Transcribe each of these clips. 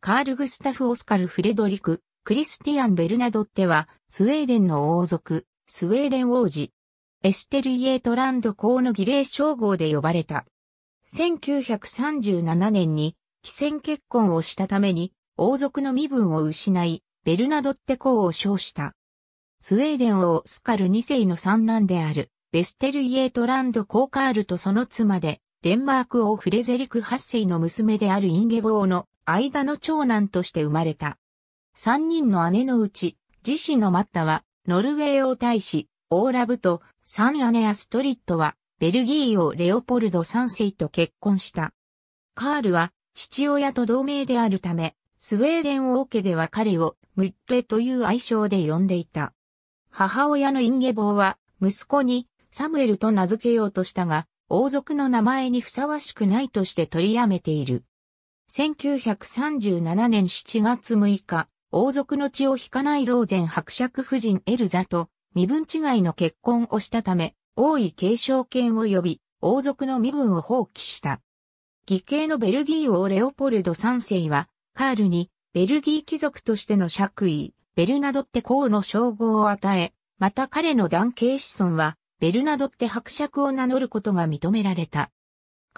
カール・グスタフ・オスカル・フレドリク、クリスティアン・ベルナドッテは、スウェーデンの王族、スウェーデン王子。エステル・イエートランド公の儀礼称号で呼ばれた。1937年に、既戦結婚をしたために、王族の身分を失い、ベルナドッテ公を称した。スウェーデン王スカル2世の三男である、ベステル・イエートランド公カールとその妻で、デンマーク王フレゼリク8世の娘であるインゲボーの間の長男として生まれた。三人の姉のうち、自身のマッタは、ノルウェー王大使、オーラブと、三姉アストリッドは、ベルギー王レオポルド三世と結婚した。カールは、父親と同盟であるため、スウェーデン王家では彼を、ムッレという愛称で呼んでいた。母親のインゲボーは、息子に、サムエルと名付けようとしたが、王族の名前にふさわしくないとして取りやめている。1937年7月6日、王族の血を引かない老前伯爵夫人エルザと身分違いの結婚をしたため、王位継承権を呼び、王族の身分を放棄した。義兄のベルギー王レオポルド3世は、カールに、ベルギー貴族としての爵位、ベルナドって公の称号を与え、また彼の男系子孫は、ベルナドって伯爵を名乗ることが認められた。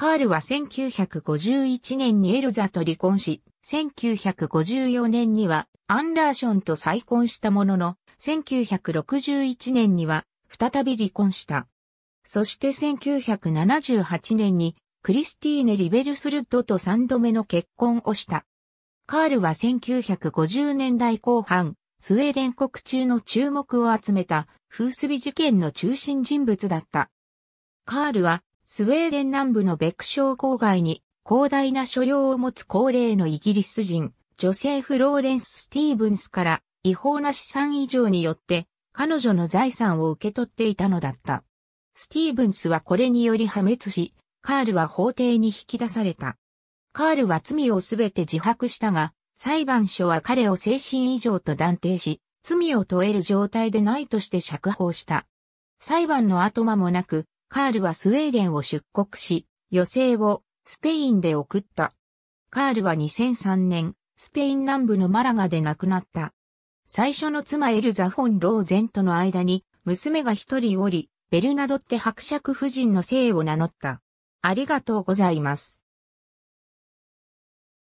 カールは1951年にエルザと離婚し、1954年にはアンラーションと再婚したものの、1961年には再び離婚した。そして1978年にクリスティーネ・リベルスルッドと3度目の結婚をした。カールは1950年代後半、スウェーデン国中の注目を集めた、フースビ事件の中心人物だった。カールはスウェーデン南部のベクショー郊外に広大な所領を持つ高齢のイギリス人、女性フローレンス・スティーブンスから違法な資産異常によって彼女の財産を受け取っていたのだった。スティーブンスはこれにより破滅し、カールは法廷に引き出された。カールは罪をすべて自白したが、裁判所は彼を精神異常と断定し、罪を問える状態でないとして釈放した。裁判の後間もなく、カールはスウェーデンを出国し、余生をスペインで送った。カールは2003年、スペイン南部のマラガで亡くなった。最初の妻エルザ・フォン・ローゼンとの間に、娘が一人おり、ベルナドって伯爵夫人の姓を名乗った。ありがとうございます。